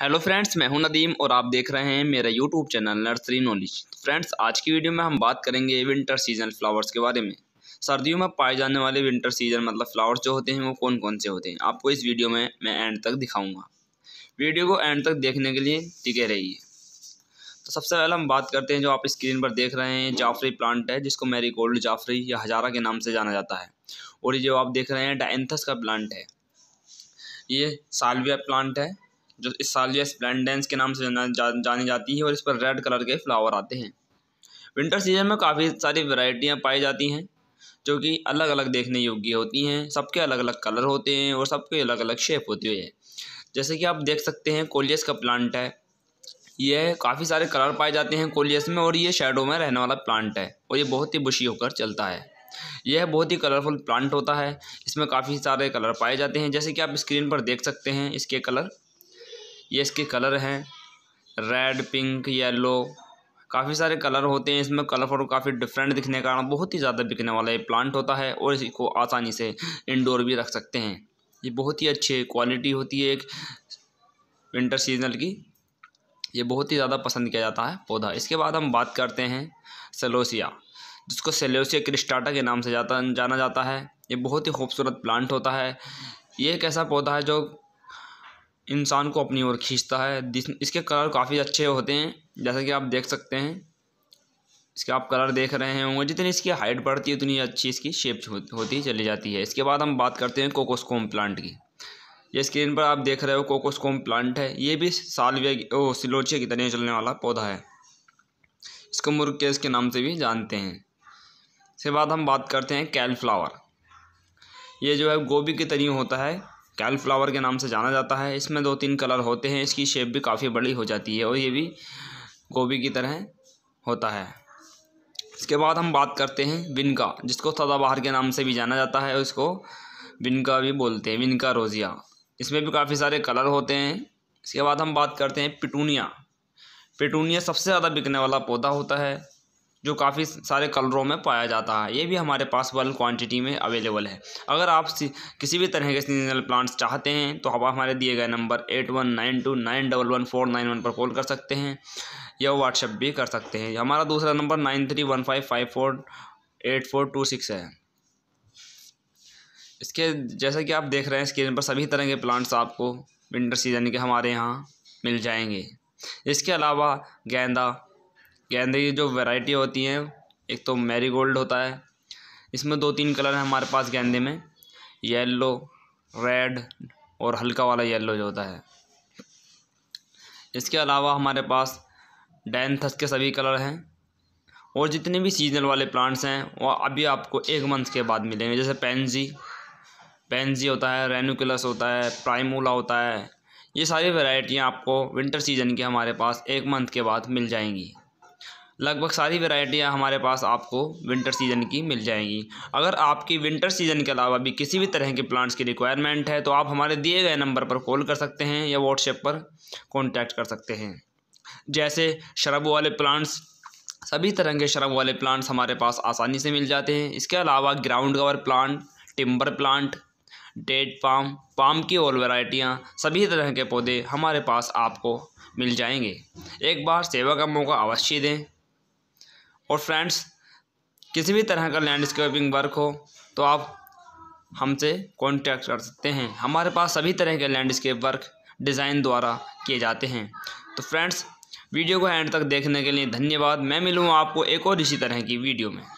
hello friends मैं हूं नदीम और आप देख रहे हैं मेरा यूट्यूब चैनल नर्सरी नॉलेज तो फ्रेंड्स आज की वीडियो में हम बात करेंगे विंटर सीजन फ्लावर्स के बारे में सर्दियों में पाए जाने वाले विंटर सीजन मतलब फ्लावर्स जो होते हैं वो कौन कौन से होते हैं आपको इस वीडियो में मैं एंड तक दिखाऊँगा वीडियो को एंड तक देखने के लिए टिके रहिए तो सबसे पहले हम बात करते हैं जो आप स्क्रीन पर देख रहे हैं जाफरी प्लांट है जिसको मैरी गोल्ड जाफरी या हजारा के नाम से जाना जाता है और ये जो आप देख रहे हैं डाइंथस का प्लांट है ये सालविया प्लांट है जो इस साल जो स्प्लेंडेंस के नाम से जाना जा, जानी जाती है और इस पर रेड कलर के फ्लावर आते हैं विंटर सीजन में काफ़ी सारी वैरायटियाँ पाई जाती हैं जो कि अलग अलग देखने योग्य होती हैं सबके अलग अलग कलर होते हैं और सबके अलग अलग शेप होती है जैसे कि आप देख सकते हैं कोलियस का प्लांट है यह काफ़ी सारे कलर पाए जाते हैं कोलियस में और ये शेडो में रहने वाला प्लांट है और ये बहुत ही बुशी होकर चलता है यह बहुत ही कलरफुल प्लांट होता है इसमें काफ़ी सारे कलर पाए जाते हैं जैसे कि आप स्क्रीन पर देख सकते हैं इसके कलर ये इसके कलर हैं रेड पिंक येलो काफ़ी सारे कलर होते हैं इसमें फोटो काफ़ी डिफरेंट दिखने के कारण बहुत ही ज़्यादा बिकने वाला ये प्लांट होता है और इसको आसानी से इंडोर भी रख सकते हैं ये बहुत ही अच्छी क्वालिटी होती है एक विंटर सीजनल की ये बहुत ही ज़्यादा पसंद किया जाता है पौधा इसके बाद हम बात करते हैं सेलोसिया जिसको सेलोसिया क्रिस्टाटा के नाम से जाता जाना जाता है ये बहुत ही खूबसूरत प्लांट होता है ये एक ऐसा पौधा है जो इंसान को अपनी ओर खींचता है इसके कलर काफ़ी अच्छे होते हैं जैसा कि आप देख सकते हैं इसके आप कलर देख रहे होंगे जितनी इसकी हाइट बढ़ती है उतनी अच्छी इसकी शेप होती चली जाती है इसके बाद हम बात करते हैं कोकोस्कोम प्लांट की ये स्क्रीन पर आप देख रहे हो कोकोस्कोम प्लांट है ये भी सालविया ओ सिलोचिया की तरह चलने वाला पौधा है इसको मुर्ग के इसके नाम से भी जानते हैं इसके बाद हम बात करते हैं कैलफ्लावर ये जो है गोभी की तरह होता है कैल फ्लावर के नाम से जाना जाता है इसमें दो तीन कलर होते हैं इसकी शेप भी काफ़ी बड़ी हो जाती है और ये भी गोभी की तरह होता है इसके बाद हम बात करते हैं विनका जिसको सदाबहार के नाम से भी जाना जाता है इसको विनका भी बोलते हैं विनका रोज़िया इसमें भी काफ़ी सारे कलर होते हैं इसके बाद हम बात करते हैं पिटूनिया पिटूनिया सबसे ज़्यादा बिकने वाला पौधा होता है जो काफ़ी सारे कलरों में पाया जाता है ये भी हमारे पास बल्क क्वांटिटी में अवेलेबल है अगर आप किसी भी तरह के सीजनल प्लांट्स चाहते हैं तो आप हमारे दिए गए number eight one nine two nine double one four nine one पर कॉल कर सकते हैं या व्हाट्सएप भी कर सकते हैं हमारा दूसरा number nine three one five five four eight four two six है इसके जैसा कि आप देख रहे हैं स्क्रीन पर सभी तरह के प्लांट्स आपको विंटर सीजन के हमारे यहाँ मिल जाएंगे इसके अलावा गेंदा गेंदे की जो वैरायटी होती हैं एक तो मैरीगोल्ड होता है इसमें दो तीन कलर हैं हमारे पास गेंदे में येलो रेड और हल्का वाला येलो जो होता है इसके अलावा हमारे पास डैनथस के सभी कलर हैं और जितने भी सीजनल वाले प्लांट्स हैं वो अभी आपको एक मंथ के बाद मिलेंगे जैसे पेंजी पेंजी होता है रेनुकुलस होता है प्राइमूला होता है ये सारी वेराइटियाँ आपको विंटर सीजन के हमारे पास एक मंथ के बाद मिल जाएंगी लगभग सारी वेराइटियाँ हमारे पास आपको विंटर सीज़न की मिल जाएंगी अगर आपकी विंटर सीज़न के अलावा भी किसी भी तरह के प्लांट्स की रिक्वायरमेंट है तो आप हमारे दिए गए नंबर पर कॉल कर सकते हैं या व्हाट्सएप पर कॉन्टैक्ट कर सकते हैं जैसे शरब वाले प्लांट्स सभी तरह के शरब वाले प्लांट्स हमारे पास आसानी से मिल जाते हैं इसके अलावा ground cover plant timber plant dead palm palm की और वैरायटियाँ सभी तरह के पौधे हमारे पास आपको मिल जाएंगे एक बार सेवा का मौका अवश्य दें और फ्रेंड्स किसी भी तरह का लैंडस्केपिंग वर्क हो तो आप हमसे कांटेक्ट कर सकते हैं हमारे पास सभी तरह के लैंडस्केप वर्क डिज़ाइन द्वारा किए जाते हैं तो फ्रेंड्स वीडियो को एंड तक देखने के लिए धन्यवाद मैं मिलूँ आपको एक और इसी तरह की वीडियो में